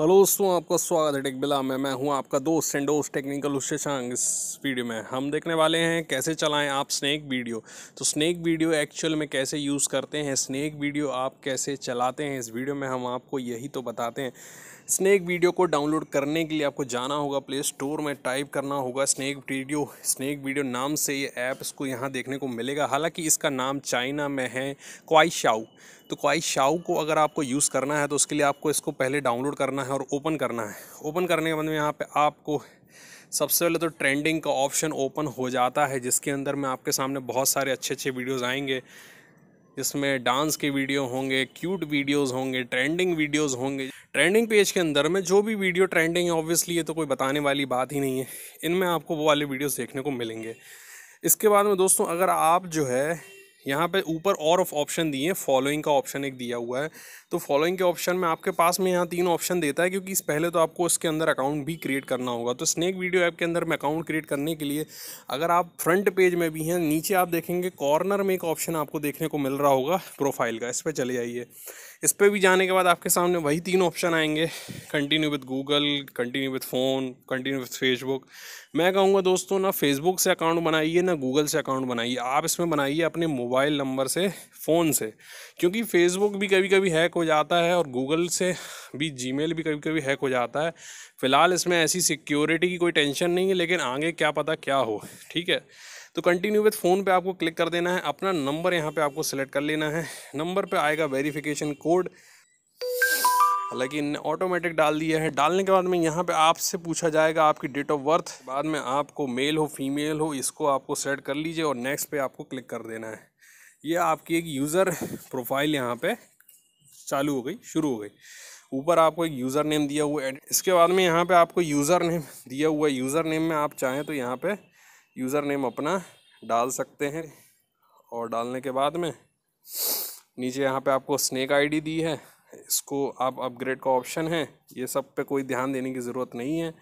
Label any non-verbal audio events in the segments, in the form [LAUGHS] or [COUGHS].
Hello दोस्तों आपका स्वागत है टेकबिला में मैं हूं आपका दोस्त एंड दोस्त टेक्निकल शशांक इस वीडियो में हम देखने वाले हैं कैसे चलाएं आप स्नैक वीडियो तो स्नैक वीडियो एक्चुअल में कैसे यूज़ करते हैं स्नैक वीडियो आप कैसे चलाते हैं इस वीडियो में हम आपको यही तो बताते हैं स्नैक वीडियो को डाउनलोड करने के लिए आपको जाना होगा प्ले स्टोर में टाइप करना होगा स्नैक वीडियो स्नैक वीडियो नाम से ये ऐप इसको यहाँ देखने को मिलेगा हालांकि इसका नाम चाइना में है क्वाई शाओ तो क्वाई शाओ को अगर आपको यूज़ करना है तो उसके लिए आपको इसको पहले डाउनलोड करना है और ओपन करना है ओपन करने के बाद में यहाँ पर आपको सबसे पहले तो ट्रेंडिंग का ऑप्शन ओपन हो जाता है जिसके अंदर में आपके सामने बहुत सारे अच्छे अच्छे वीडियोज़ आएंगे इसमें डांस के वीडियो होंगे क्यूट वीडियोस होंगे ट्रेंडिंग वीडियोस होंगे ट्रेंडिंग पेज के अंदर में जो भी वीडियो ट्रेंडिंग है ऑब्वियसली ये तो कोई बताने वाली बात ही नहीं है इनमें आपको वो वाले वीडियोस देखने को मिलेंगे इसके बाद में दोस्तों अगर आप जो है यहाँ पे ऊपर और ऑफ ऑप्शन दिए फॉलोइंग का ऑप्शन एक दिया हुआ है तो फॉलोइंग के ऑप्शन में आपके पास में यहाँ तीन ऑप्शन देता है क्योंकि इस पहले तो आपको उसके अंदर अकाउंट भी क्रिएट करना होगा तो स्नैक वीडियो ऐप के अंदर में अकाउंट क्रिएट करने के लिए अगर आप फ्रंट पेज में भी हैं नीचे आप देखेंगे कॉर्नर में एक ऑप्शन आपको देखने को मिल रहा होगा प्रोफाइल का इस पर चले जाइए इस पर भी जाने के बाद आपके सामने वही तीन ऑप्शन आएंगे continue with Google continue with phone continue with Facebook मैं कहूँगा दोस्तों ना फेसबुक से अकाउंट बनाइए ना गूगल से अकाउंट बनाइए आप इसमें बनाइए अपने मोबाइल नंबर से फ़ोन से क्योंकि फेसबुक भी कभी कभी हैक हो जाता है और गूगल से भी जी भी कभी कभी हैक हो जाता है फ़िलहाल इसमें ऐसी सिक्योरिटी की कोई टेंशन नहीं है लेकिन आगे क्या पता क्या हो ठीक है तो कंटिन्यू विथ फ़ोन पे आपको क्लिक कर देना है अपना नंबर यहाँ पे आपको सेलेक्ट कर लेना है नंबर पे आएगा वेरिफिकेशन कोड हालांकि इन ऑटोमेटिक डाल दिया है डालने के बाद में यहाँ पे आपसे पूछा जाएगा आपकी डेट ऑफ बर्थ बाद में आपको मेल हो फीमेल हो इसको आपको सेलेक्ट कर लीजिए और नेक्स्ट पे आपको क्लिक कर देना है ये आपकी एक यूज़र प्रोफाइल यहाँ पर चालू हो गई शुरू हो गई ऊपर आपको एक यूज़र नेम दिया हुआ है इसके बाद में यहाँ पे आपको यूज़र नेम [LAUGHS] दिया हुआ है यूज़र नेम में आप चाहें तो यहाँ पे यूज़र नेम अपना डाल सकते हैं और डालने के बाद में नीचे यहाँ पे आपको स्नैक आईडी दी है इसको आप अपग्रेड का ऑप्शन है ये सब पे कोई ध्यान देने की ज़रूरत नहीं है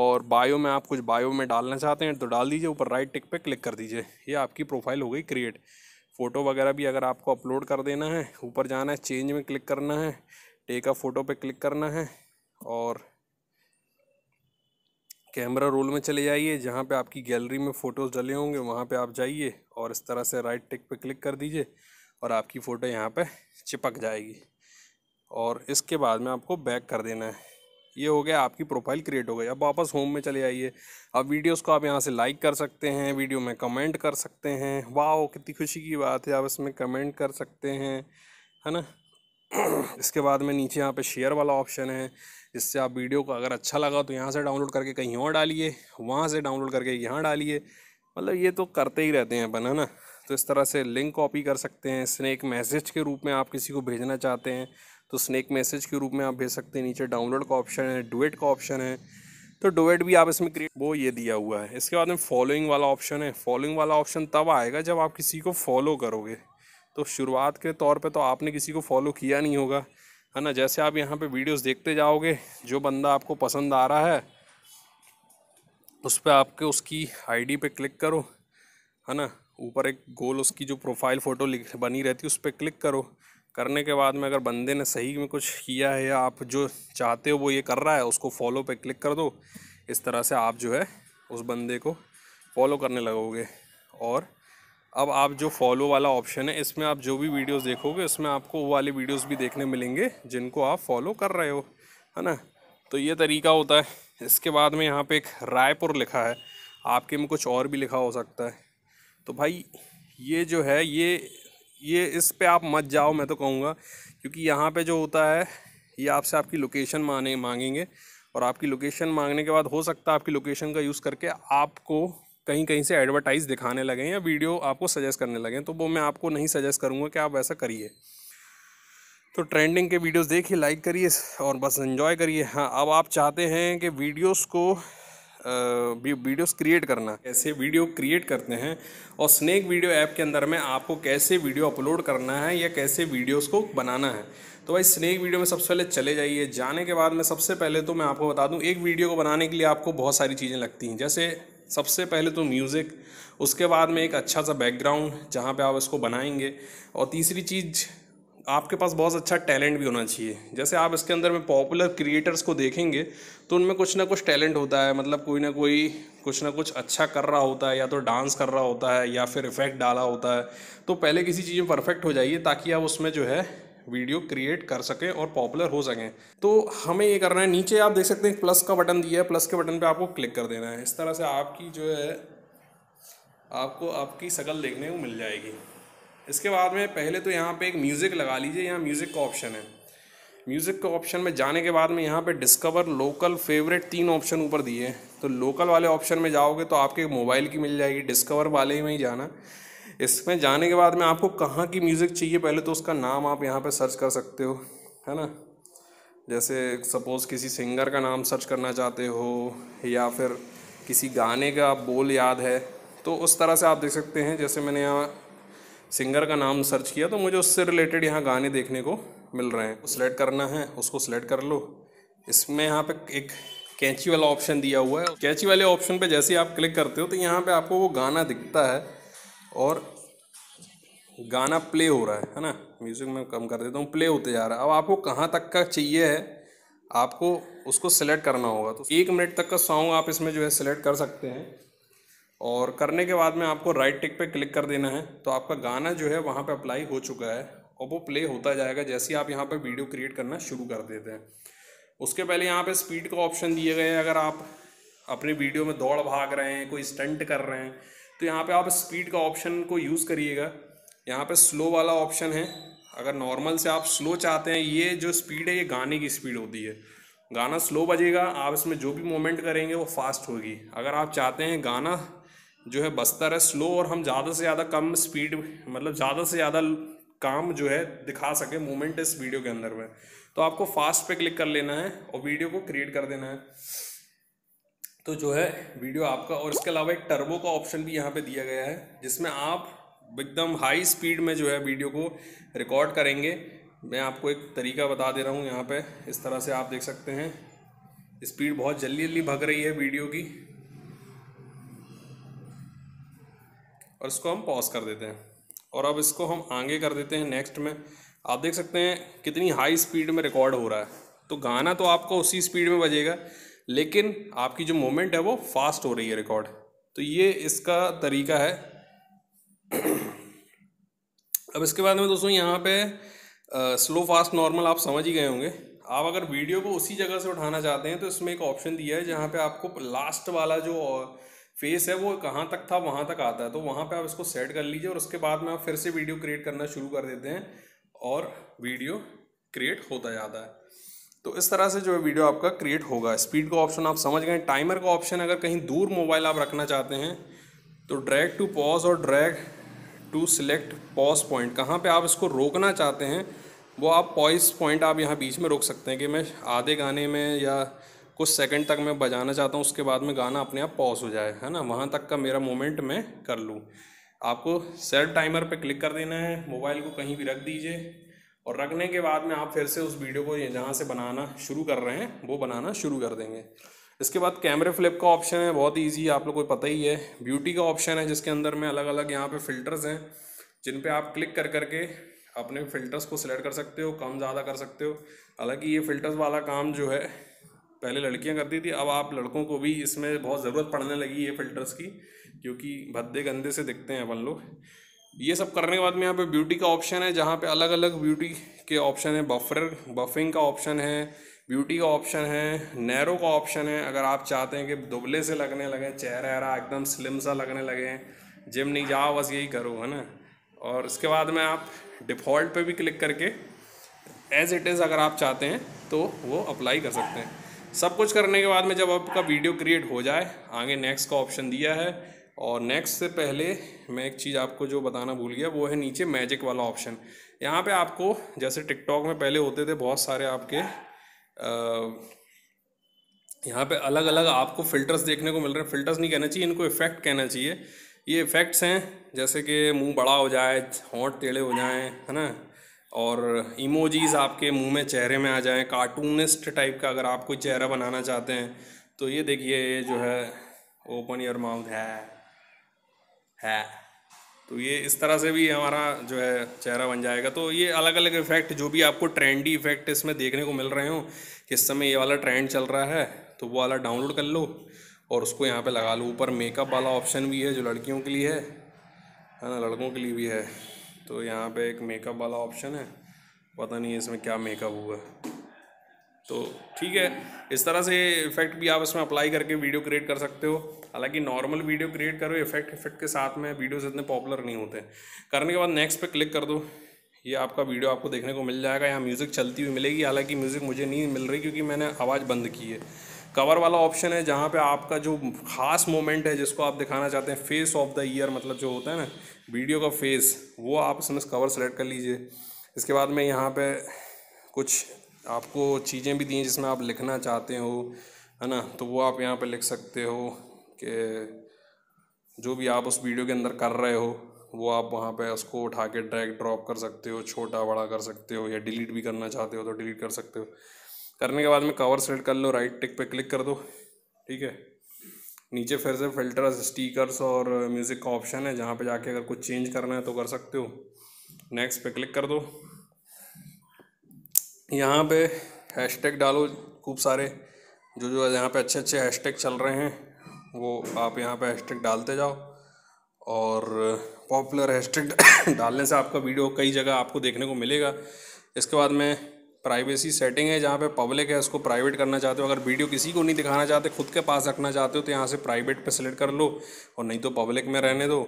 और बायो में आप कुछ बायो में डालना चाहते हैं तो डाल दीजिए ऊपर राइट टिक पर क्लिक कर दीजिए ये आपकी प्रोफाइल हो गई क्रिएट फ़ोटो वगैरह भी अगर आपको अपलोड कर देना है ऊपर जाना है चेंज में क्लिक करना है टेक अ फ़ोटो पे क्लिक करना है और कैमरा रोल में चले जाइए जहाँ पे आपकी गैलरी में फ़ोटोज़ डले होंगे वहाँ पे आप जाइए और इस तरह से राइट टिक पे क्लिक कर दीजिए और आपकी फ़ोटो यहाँ पे चिपक जाएगी और इसके बाद में आपको बैक कर देना है ये हो गया आपकी प्रोफाइल क्रिएट हो गई अब वापस होम में चले आइए अब वीडियोस को आप यहाँ से लाइक कर सकते हैं वीडियो में कमेंट कर सकते हैं वाह कितनी खुशी की बात है आप इसमें कमेंट कर सकते हैं है ना इसके बाद में नीचे यहाँ पे शेयर वाला ऑप्शन है जिससे आप वीडियो को अगर अच्छा लगा तो यहाँ से डाउनलोड करके कहीं और डालिए वहाँ से डाउनलोड करके यहाँ डालिए मतलब ये तो करते ही रहते हैं बना ना तो इस तरह से लिंक कॉपी कर सकते हैं स्नैक मैसेज के रूप में आप किसी को भेजना चाहते हैं तो स्नैक मैसेज के रूप में आप भेज सकते हैं नीचे डाउनलोड का ऑप्शन है डुएट का ऑप्शन है तो डुएट भी आप इसमें क्रिएट वो ये दिया हुआ है इसके बाद में फॉलोइंग वाला ऑप्शन है फॉलोइंग वाला ऑप्शन तब आएगा जब आप किसी को फॉलो करोगे तो शुरुआत के तौर पे तो आपने किसी को फॉलो किया नहीं होगा है ना जैसे आप यहाँ पे वीडियोस देखते जाओगे जो बंदा आपको पसंद आ रहा है उस पर आपके उसकी आईडी पे क्लिक करो है ना ऊपर एक गोल उसकी जो प्रोफाइल फ़ोटो बनी रहती है उस पर क्लिक करो करने के बाद में अगर बंदे ने सही में कुछ किया है या आप जो चाहते हो वो ये कर रहा है उसको फॉलो पर क्लिक कर दो इस तरह से आप जो है उस बंदे को फॉलो करने लगोगे और अब आप जो फॉलो वाला ऑप्शन है इसमें आप जो भी वीडियोस देखोगे इसमें आपको वो वाले वीडियोस भी देखने मिलेंगे जिनको आप फॉलो कर रहे हो है ना तो ये तरीका होता है इसके बाद में यहाँ पे एक रायपुर लिखा है आपके में कुछ और भी लिखा हो सकता है तो भाई ये जो है ये ये इस पर आप मत जाओ मैं तो कहूँगा क्योंकि यहाँ पर जो होता है ये आपसे आपकी लोकेशन माने मांगेंगे और आपकी लोकेशन मांगने के बाद हो सकता है आपकी लोकेशन का यूज़ करके आपको कहीं कहीं से एडवर्टाइज दिखाने लगे या वीडियो आपको सजेस्ट करने लगे तो वो मैं आपको नहीं सजेस्ट करूँगा कि आप ऐसा करिए तो ट्रेंडिंग के वीडियोस देखिए लाइक करिए और बस इन्जॉय करिए हाँ अब आप चाहते हैं कि वीडियोस को वीडियोस क्रिएट करना कैसे वीडियो क्रिएट करते हैं और स्नैक वीडियो ऐप के अंदर में आपको कैसे वीडियो अपलोड करना है या कैसे वीडियोस को बनाना है तो भाई स्नैक वीडियो में सबसे पहले चले जाइए जाने के बाद में सबसे पहले तो मैं आपको बता दूँ एक वीडियो को बनाने के लिए आपको बहुत सारी चीज़ें लगती हैं जैसे सबसे पहले तो म्यूज़िक उसके बाद में एक अच्छा सा बैकग्राउंड जहाँ पे आप इसको बनाएंगे और तीसरी चीज़ आपके पास बहुत अच्छा टैलेंट भी होना चाहिए जैसे आप इसके अंदर में पॉपुलर क्रिएटर्स को देखेंगे तो उनमें कुछ ना कुछ टैलेंट होता है मतलब कोई ना कोई कुछ ना कुछ अच्छा कर रहा होता है या तो डांस कर रहा होता है या फिर इफेक्ट डाला होता है तो पहले किसी चीज़ में परफेक्ट हो जाइए ताकि आप उसमें जो है वीडियो क्रिएट कर सकें और पॉपुलर हो सकें तो हमें ये करना है नीचे आप देख सकते हैं प्लस का बटन दिया है प्लस के बटन पे आपको क्लिक कर देना है इस तरह से आपकी जो है आपको आपकी शकल देखने को मिल जाएगी इसके बाद में पहले तो यहाँ पे एक म्यूज़िक लगा लीजिए यहाँ म्यूज़िक का ऑप्शन है म्यूज़िक के ऑप्शन में जाने के बाद में यहाँ पे डिस्कवर लोकल फेवरेट तीन ऑप्शन ऊपर दिए तो लोकल वाले ऑप्शन में जाओगे तो आपके मोबाइल की मिल जाएगी डिस्कवर वाले में ही जाना इसमें जाने के बाद में आपको कहाँ की म्यूज़िक चाहिए पहले तो उसका नाम आप यहाँ पे सर्च कर सकते हो है ना जैसे सपोज़ किसी सिंगर का नाम सर्च करना चाहते हो या फिर किसी गाने का बोल याद है तो उस तरह से आप देख सकते हैं जैसे मैंने यहाँ सिंगर का नाम सर्च किया तो मुझे उससे रिलेटेड यहाँ गाने देखने को मिल रहे हैं सिलेक्ट करना है उसको सेलेक्ट कर लो इसमें यहाँ पे एक कैंची वाला ऑप्शन दिया हुआ है कैंची वाले ऑप्शन पे जैसे ही आप क्लिक करते हो तो यहाँ पे आपको वो गाना दिखता है और गाना प्ले हो रहा है है ना म्यूज़िक में कम कर देता हूँ प्ले होते जा रहा है अब आपको कहाँ तक का चाहिए है आपको उसको सेलेक्ट करना होगा तो एक मिनट तक का सॉन्ग आप इसमें जो है सिलेक्ट कर सकते हैं और करने के बाद में आपको राइट टिक पे क्लिक कर देना है तो आपका गाना जो है वहाँ पे अप्लाई हो चुका है और वो प्ले होता जाएगा जैसे ही आप यहाँ पर वीडियो क्रिएट करना शुरू कर देते हैं उसके पहले यहाँ पर स्पीड का ऑप्शन दिए गए हैं अगर आप अपनी वीडियो में दौड़ भाग रहे हैं कोई स्टंट कर रहे हैं तो यहाँ पे आप स्पीड का ऑप्शन को यूज़ करिएगा यहाँ पे स्लो वाला ऑप्शन है अगर नॉर्मल से आप स्लो चाहते हैं ये जो स्पीड है ये गाने की स्पीड होती है गाना स्लो बजेगा आप इसमें जो भी मोमेंट करेंगे वो फास्ट होगी अगर आप चाहते हैं गाना जो है बस्तर है स्लो और हम ज़्यादा से ज़्यादा कम स्पीड मतलब ज़्यादा से ज़्यादा काम जो है दिखा सके मोमेंट इस वीडियो के अंदर में तो आपको फास्ट पे क्लिक कर लेना है और वीडियो को क्रिएट कर देना है तो जो है वीडियो आपका और इसके अलावा एक टर्बो का ऑप्शन भी यहाँ पे दिया गया है जिसमें आप एकदम हाई स्पीड में जो है वीडियो को रिकॉर्ड करेंगे मैं आपको एक तरीका बता दे रहा हूँ यहाँ पे इस तरह से आप देख सकते हैं स्पीड बहुत जल्दी जल्दी भग रही है वीडियो की और इसको हम पॉज कर देते हैं और अब इसको हम आगे कर देते हैं नेक्स्ट में आप देख सकते हैं कितनी हाई स्पीड में रिकॉर्ड हो रहा है तो गाना तो आपका उसी स्पीड में बजेगा लेकिन आपकी जो मोमेंट है वो फास्ट हो रही है रिकॉर्ड तो ये इसका तरीका है [CLEARS THROAT] अब इसके बाद में दोस्तों यहाँ पे आ, स्लो फास्ट नॉर्मल आप समझ ही गए होंगे आप अगर वीडियो को उसी जगह से उठाना चाहते हैं तो इसमें एक ऑप्शन दिया है जहाँ पे आपको लास्ट वाला जो फेस है वो कहाँ तक था वहाँ तक आता है तो वहाँ पे आप इसको सेट कर लीजिए और उसके बाद में आप फिर से वीडियो क्रिएट करना शुरू कर देते हैं और वीडियो क्रिएट होता जाता है तो इस तरह से जो है वीडियो आपका क्रिएट होगा स्पीड का ऑप्शन आप समझ गए टाइमर का ऑप्शन अगर कहीं दूर मोबाइल आप रखना चाहते हैं तो ड्रैग टू पॉज और drag to select pause point कहाँ पे आप इसको रोकना चाहते हैं वो आप पॉइस पॉइंट आप यहाँ बीच में रोक सकते हैं कि मैं आधे गाने में या कुछ सेकंड तक मैं बजाना चाहता हूँ उसके बाद में गाना अपने आप पॉज हो जाए है ना वहाँ तक का मेरा मोमेंट मैं कर लूँ आपको सेट टाइमर पे क्लिक कर देना है मोबाइल को कहीं भी रख दीजिए और रखने के बाद में आप फिर से उस वीडियो को जहाँ से बनाना शुरू कर रहे हैं वो बनाना शुरू कर देंगे इसके बाद कैमरे फ्लिप का ऑप्शन है बहुत ईजी है आप लोग को पता ही है ब्यूटी का ऑप्शन है जिसके अंदर में अलग अलग यहाँ पे फिल्टर्स हैं जिन पर आप क्लिक कर करके अपने फ़िल्टर्स को सिलेक्ट कर सकते हो कम ज़्यादा कर सकते हो हालांकि ये फ़िल्टर्स वाला काम जो है पहले लड़कियां करती थी अब आप लड़कों को भी इसमें बहुत ज़रूरत पड़ने लगी है फ़िल्टर्स की क्योंकि भद्दे गंदे से दिखते हैं अपन लोग ये सब करने के बाद में यहाँ पे ब्यूटी का ऑप्शन है जहाँ पे अलग अलग ब्यूटी के ऑप्शन है बफर बफिंग का ऑप्शन है ब्यूटी का ऑप्शन है नैरो का ऑप्शन है अगर आप चाहते हैं कि दुबले से लगने लगे चेहरा एकदम स्लिम सा लगने लगे जिम नहीं जाओ बस यही करो है ना और उसके बाद में आप डिफ़ॉल्ट पे भी क्लिक करके एज इट इज़ अगर आप चाहते हैं तो वो अप्लाई कर सकते हैं सब कुछ करने के बाद में जब आपका वीडियो क्रिएट हो जाए आगे नेक्स्ट का ऑप्शन दिया है और नेक्स्ट से पहले मैं एक चीज़ आपको जो बताना भूल गया वो है नीचे मैजिक वाला ऑप्शन यहाँ पे आपको जैसे टिकटॉक में पहले होते थे बहुत सारे आपके यहाँ पे अलग अलग आपको फिल्टर्स देखने को मिल रहे हैं फिल्टर्स नहीं कहना चाहिए इनको इफेक्ट कहना चाहिए ये इफेक्ट्स हैं जैसे कि मुंह बड़ा हो जाए होंठ टेढ़े हो जाएँ है ना और इमोजीज आपके मुंह में चेहरे में आ जाएं कार्टूनिस्ट टाइप का अगर आप कोई चेहरा बनाना चाहते हैं तो ये देखिए ये जो है ओपन योर माउथ है है तो ये इस तरह से भी हमारा जो है चेहरा बन जाएगा तो ये अलग अलग इफेक्ट जो भी आपको ट्रेंडी इफेक्ट इसमें देखने को मिल रहे हो कि इस समय ये वाला ट्रेंड चल रहा है तो वो वाला डाउनलोड कर लो और उसको यहाँ पे लगा लो ऊपर मेकअप वाला ऑप्शन भी है जो लड़कियों के लिए है है ना लड़कों के लिए भी है तो यहाँ पर एक मेकअप वाला ऑप्शन है पता नहीं इसमें क्या मेकअप हुआ है तो ठीक है इस तरह से इफेक्ट भी आप इसमें अप्लाई करके वीडियो क्रिएट कर सकते हो हालांकि नॉर्मल वीडियो क्रिएट करो इफेक्ट इफेक्ट के साथ में वीडियोस इतने पॉपुलर नहीं होते करने के बाद नेक्स्ट पे क्लिक कर दो ये आपका वीडियो आपको देखने को मिल जाएगा यहाँ म्यूज़िक चलती हुई मिलेगी हालाँकि म्यूज़िक मुझे नहीं मिल रही क्योंकि मैंने आवाज़ बंद की है कवर वाला ऑप्शन है जहाँ पे आपका जो खास मोमेंट है जिसको आप दिखाना चाहते हैं फेस ऑफ द ईयर मतलब जो होता है ना वीडियो का फेस वो आप इसमें कवर सेलेक्ट कर लीजिए इसके बाद में यहाँ पे कुछ आपको चीज़ें भी दी हैं जिसमें आप लिखना चाहते हो है ना तो वो आप यहाँ पे लिख सकते हो कि जो भी आप उस वीडियो के अंदर कर रहे हो वो आप वहाँ पे उसको उठा के ड्रैग ड्रॉप कर सकते हो छोटा बड़ा कर सकते हो या डिलीट भी करना चाहते हो तो डिलीट कर सकते हो करने के बाद में कवर सेलेक्ट कर लो राइट टिक पे क्लिक कर दो ठीक है नीचे फिर से फ़िल्टर स्टिकर्स और म्यूज़िक का ऑप्शन है जहाँ पे जाके अगर कुछ चेंज करना है तो कर सकते हो नेक्स्ट पे क्लिक कर दो यहाँ पे हैशटैग डालो खूब सारे जो जो यहाँ पे अच्छे अच्छे हैशटैग चल रहे हैं वो आप यहाँ पे हैशटैग डालते जाओ और पॉपुलर हैशटैग [COUGHS] डालने से आपका वीडियो कई जगह आपको देखने को मिलेगा इसके बाद में प्राइवेसी सेटिंग है जहाँ पे पब्लिक है उसको प्राइवेट करना चाहते हो अगर वीडियो किसी को नहीं दिखाना चाहते खुद के पास रखना चाहते हो तो यहाँ से प्राइवेट पे सेलेक्ट कर लो और नहीं तो पब्लिक में रहने दो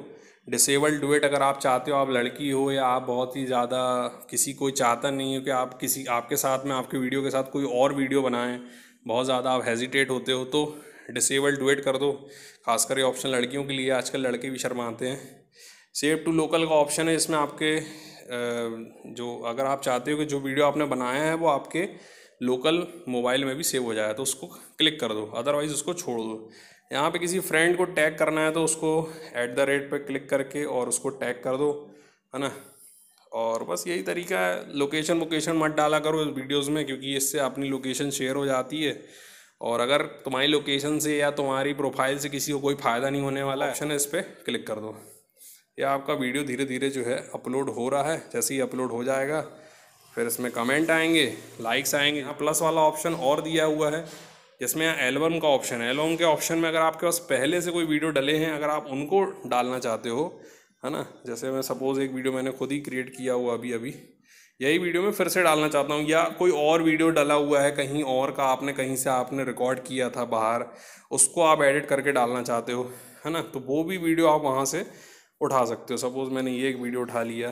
डिसेबल डुएट तो अगर आप चाहते हो आप लड़की हो या आप बहुत ही ज़्यादा किसी कोई चाहता नहीं हो कि आप किसी आपके साथ में आपके वीडियो के साथ कोई और वीडियो बनाएं बहुत ज़्यादा आप हेजिटेट होते हो तो डिसेबल डुएट तो कर दो खासकर ये ऑप्शन लड़कियों के लिए आजकल लड़के भी शर्माते हैं सेव टू लोकल का ऑप्शन है इसमें आपके जो अगर आप चाहते हो कि जो वीडियो आपने बनाया है वो आपके लोकल मोबाइल में भी सेव हो जाए तो उसको क्लिक कर दो अदरवाइज़ उसको छोड़ दो यहाँ पे किसी फ्रेंड को टैग करना है तो उसको एट द रेट पर क्लिक करके और उसको टैग कर दो है ना और बस यही तरीका है लोकेशन वोकेशन मत डाला करो वीडियोस में क्योंकि इससे अपनी लोकेशन शेयर हो जाती है और अगर तुम्हारी लोकेशन से या तुम्हारी प्रोफाइल से किसी को कोई फ़ायदा नहीं होने वाला ऑप्शन है इस पर क्लिक कर दो या आपका वीडियो धीरे धीरे जो है अपलोड हो रहा है जैसे ही अपलोड हो जाएगा फिर इसमें कमेंट आएंगे लाइक्स आएंगे यहाँ प्लस वाला ऑप्शन और दिया हुआ है जिसमें एल्बम का ऑप्शन है एल्बम के ऑप्शन में अगर आपके पास पहले से कोई वीडियो डले हैं अगर आप उनको डालना चाहते हो है ना जैसे मैं सपोज़ एक वीडियो मैंने खुद ही क्रिएट किया हुआ अभी अभी यही वीडियो मैं फिर से डालना चाहता हूँ या कोई और वीडियो डला हुआ है कहीं और का आपने कहीं से आपने रिकॉर्ड किया था बाहर उसको आप एडिट करके डालना चाहते हो है ना तो वो भी वीडियो आप वहाँ से उठा सकते हो सपोज़ मैंने ये एक वीडियो उठा लिया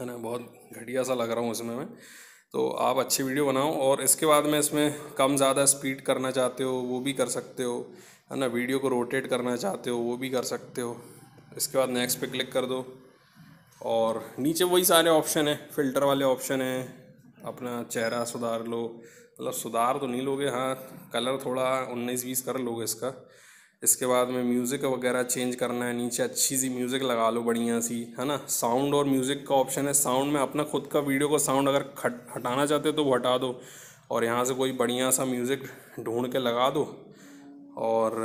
है ना बहुत घटिया सा लग रहा हूँ इसमें मैं तो आप अच्छी वीडियो बनाओ और इसके बाद में इसमें कम ज़्यादा स्पीड करना चाहते हो वो भी कर सकते हो है ना वीडियो को रोटेट करना चाहते हो वो भी कर सकते हो इसके बाद नेक्स्ट पे क्लिक कर दो और नीचे वही सारे ऑप्शन हैं फ़िल्टर वाले ऑप्शन हैं अपना चेहरा सुधार लो मतलब सुधार तो नहीं लोगे हाँ कलर थोड़ा उन्नीस बीस कर लोगे इसका इसके बाद में म्यूज़िक वगैरह चेंज करना है नीचे अच्छी सी म्यूज़िक लगा लो बढ़िया सी है ना साउंड और म्यूज़िक का ऑप्शन है साउंड में अपना खुद का वीडियो का साउंड अगर खट हटाना चाहते हो तो वो हटा दो और यहाँ से कोई बढ़िया सा म्यूज़िक ढूंढ के लगा दो और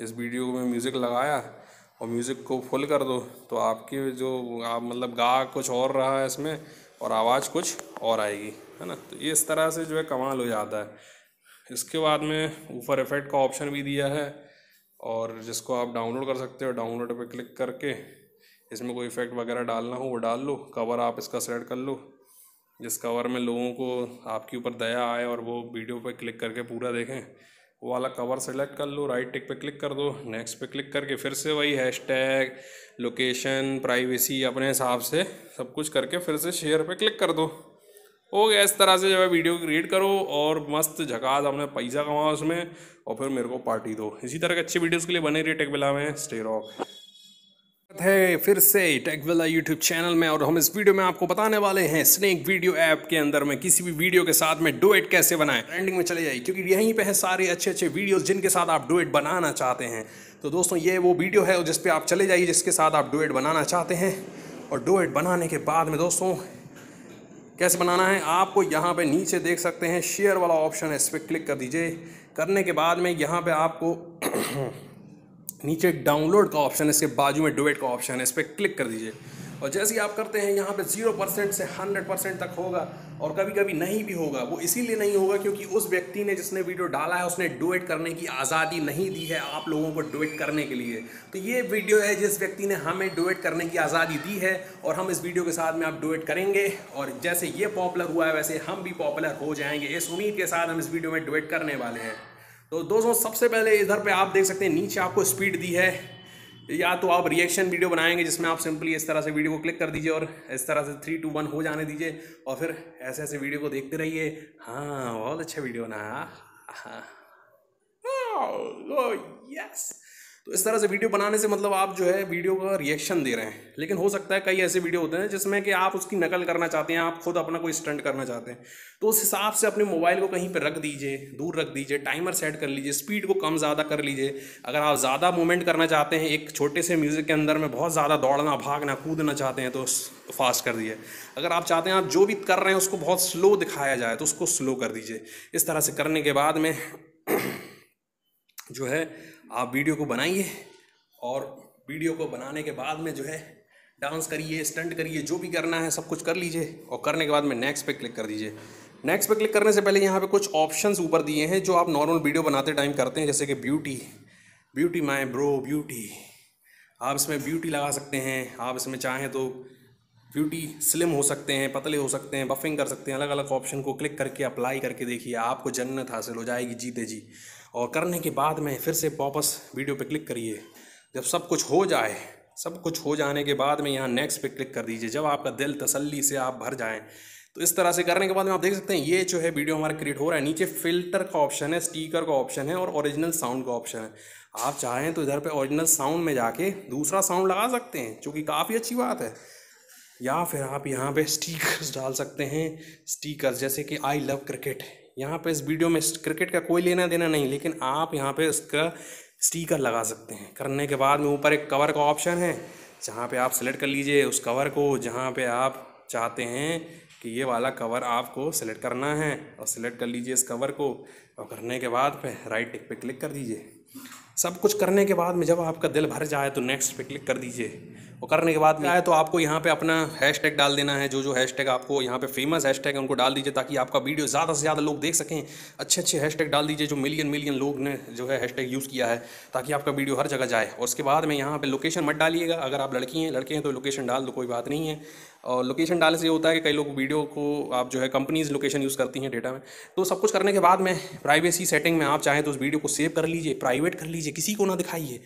इस वीडियो में म्यूज़िक लगाया और म्यूज़िक को फुल कर दो तो आपके जो आप मतलब गा कुछ और रहा है इसमें और आवाज़ कुछ और आएगी है ना तो ये इस तरह से जो है कमाल हो जाता है इसके बाद में ऊपर इफेक्ट का ऑप्शन भी दिया है और जिसको आप डाउनलोड कर सकते हो डाउनलोड पर क्लिक करके इसमें कोई इफ़ेक्ट वगैरह डालना हो वो डाल लो कवर आप इसका सेलेक्ट कर लो जिस कवर में लोगों को आपके ऊपर दया आए और वो वीडियो पर क्लिक करके पूरा देखें वो वाला कवर सेलेक्ट कर लो राइट टिक पे क्लिक कर दो नेक्स्ट पे क्लिक करके फिर से वही हैश टैग लोकेशन प्राइवेसी अपने हिसाब से सब कुछ करके फिर से शेयर पे क्लिक कर दो हो गया इस तरह से जो है वीडियो क्रिएट करो और मस्त झकास अपने पैसा कमाओ उसमें और फिर मेरे को पार्टी दो इसी तरह के अच्छी वीडियोज़ के लिए बने रहिए टेक बिला में स्टे रॉक है फिर से टेकविला यूट्यूब चैनल में और हम इस वीडियो में आपको बताने वाले हैं स्नेक वीडियो ऐप के अंदर में किसी भी वीडियो के साथ में डुएट कैसे बनाएं ट्रेंडिंग में चले जाइए क्योंकि यहीं पे हैं सारे अच्छे अच्छे वीडियोस जिनके साथ आप डुएट बनाना चाहते हैं तो दोस्तों ये वो वीडियो है जिस पर आप चले जाइए जिसके साथ आप डुएट बनाना चाहते हैं और डुएट बनाने के बाद में दोस्तों कैसे बनाना है आपको यहाँ पे नीचे देख सकते हैं शेयर वाला ऑप्शन है इस पर क्लिक कर दीजिए करने के बाद में यहाँ पे आपको [CLEARS THROAT] नीचे डाउनलोड का ऑप्शन है इसके बाजू में डुएट का ऑप्शन है इस पर क्लिक कर दीजिए और जैसे ही आप करते हैं यहाँ पे जीरो परसेंट से हंड्रेड परसेंट तक होगा और कभी कभी नहीं भी होगा वो इसीलिए नहीं होगा क्योंकि उस व्यक्ति ने जिसने वीडियो डाला है उसने डुएट करने की आज़ादी नहीं दी है आप लोगों को डुएट करने के लिए तो ये वीडियो है जिस व्यक्ति ने हमें डुएट करने की आज़ादी दी है और हम इस वीडियो के साथ में आप डुएट करेंगे और जैसे ये पॉपुलर हुआ है वैसे हम भी पॉपुलर हो जाएंगे इस उम्मीद के साथ हम इस वीडियो में डुएट करने वाले हैं तो दोस्तों सबसे पहले इधर पे आप देख सकते हैं नीचे आपको स्पीड दी है या तो आप रिएक्शन वीडियो बनाएंगे जिसमें आप सिंपली इस तरह से वीडियो को क्लिक कर दीजिए और इस तरह से थ्री टू वन हो जाने दीजिए और फिर ऐसे ऐसे वीडियो को देखते रहिए हाँ बहुत अच्छा वीडियो ना हाँ यस हाँ। oh, oh, तो इस तरह से वीडियो बनाने से मतलब आप जो है वीडियो का रिएक्शन दे रहे हैं लेकिन हो सकता है कई ऐसे वीडियो होते हैं जिसमें कि आप उसकी नकल करना चाहते हैं आप खुद अपना कोई स्टंट करना चाहते हैं तो उस हिसाब से अपने मोबाइल को कहीं पर रख दीजिए दूर रख दीजिए टाइमर सेट कर लीजिए स्पीड को कम ज़्यादा कर लीजिए अगर आप ज़्यादा मूवमेंट करना चाहते हैं एक छोटे से म्यूज़िक के अंदर में बहुत ज़्यादा दौड़ना भागना कूदना चाहते हैं तो फास्ट कर दीजिए अगर आप चाहते हैं आप जो भी कर रहे हैं उसको बहुत स्लो दिखाया जाए तो उसको स्लो कर दीजिए इस तरह से करने के बाद में [CLEARS THROAT] जो है आप वीडियो को बनाइए और वीडियो को बनाने के बाद में जो है डांस करिए स्टंट करिए जो भी करना है सब कुछ कर लीजिए और करने के बाद में नेक्स्ट पे क्लिक कर दीजिए नेक्स्ट पे क्लिक करने से पहले यहाँ पे कुछ ऑप्शंस ऊपर दिए हैं जो आप नॉर्मल वीडियो बनाते टाइम करते हैं जैसे कि beauty beauty my bro beauty आप इसमें ब्यूटी लगा सकते हैं आप इसमें चाहें तो ब्यूटी स्लिम हो सकते हैं पतले हो सकते हैं बफिंग कर सकते हैं अलग अलग ऑप्शन को क्लिक करके अप्लाई करके देखिए आपको जन्नत हासिल हो जाएगी जीते जी और करने के बाद में फिर से वापस वीडियो पे क्लिक करिए जब सब कुछ हो जाए सब कुछ हो जाने के बाद में यहाँ नेक्स्ट पे क्लिक कर दीजिए जब आपका दिल तसल्ली से आप भर जाएँ तो इस तरह से करने के बाद में आप देख सकते हैं ये जो है वीडियो हमारा क्रिएट हो रहा है नीचे फिल्टर का ऑप्शन है स्टीकर का ऑप्शन है और ओरिजिनल साउंड का ऑप्शन है आप चाहें तो इधर पे ओरिजिनल साउंड में जाके दूसरा साउंड लगा सकते हैं जो कि काफ़ी अच्छी बात है या फिर आप यहाँ पे स्टीकर्स डाल सकते हैं स्टिकर्स जैसे कि आई लव क्रिकेट यहाँ पे इस वीडियो में क्रिकेट का कोई लेना देना नहीं लेकिन आप यहाँ पे इसका स्टीकर लगा सकते हैं करने के बाद में ऊपर एक कवर का ऑप्शन है जहाँ पे आप सेलेक्ट कर लीजिए उस कवर को जहाँ पे आप चाहते हैं कि ये वाला कवर आपको सेलेक्ट करना है और सेलेक्ट कर लीजिए इस कवर को और करने के बाद पे राइट टिक पे क्लिक कर दीजिए सब कुछ करने के बाद में जब आपका दिल भर जाए तो नेक्स्ट पे क्लिक कर दीजिए और करने के बाद में आए तो आपको यहाँ पे अपना हैशटैग डाल देना है जो जो हैशटैग आपको यहाँ पे फेमस हैशटैग है उनको डाल दीजिए ताकि आपका वीडियो ज़्यादा से ज़्यादा लोग देख सकें अच्छे अच्छे हैशटैग डाल दीजिए जो मिलियन मिलियन लोग ने जो है हैशटैग यूज़ किया है ताकि आपका वीडियो हर जगह जाए और उसके बाद में यहाँ पर लोकेशन मत डालिएगा अगर आप लड़की हैं लड़के हैं तो लोकेशन डाल दो कोई बात नहीं है और लोकेशन डालने से ये होता है कि कई लोग वीडियो को आप जो है कंपनीज लोकेशन यूज़ करती हैं डेटा में तो सब कुछ करने के बाद में प्राइवेसी सेटिंग में आप चाहें तो उस वीडियो को सेव कर लीजिए प्राइवेट कर लीजिए किसी को ना दिखाइए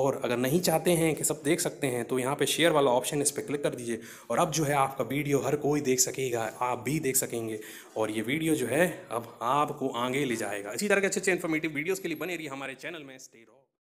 और अगर नहीं चाहते हैं कि सब देख सकते हैं तो यहाँ पे शेयर वाला ऑप्शन इस पर क्लिक कर दीजिए और अब जो है आपका वीडियो हर कोई देख सकेगा आप भी देख सकेंगे और ये वीडियो जो है अब आपको आगे ले जाएगा इसी तरह के अच्छे अच्छे इन्फॉर्मेटिव वीडियोज़ के लिए बने रही हमारे चैनल में स्टे रहो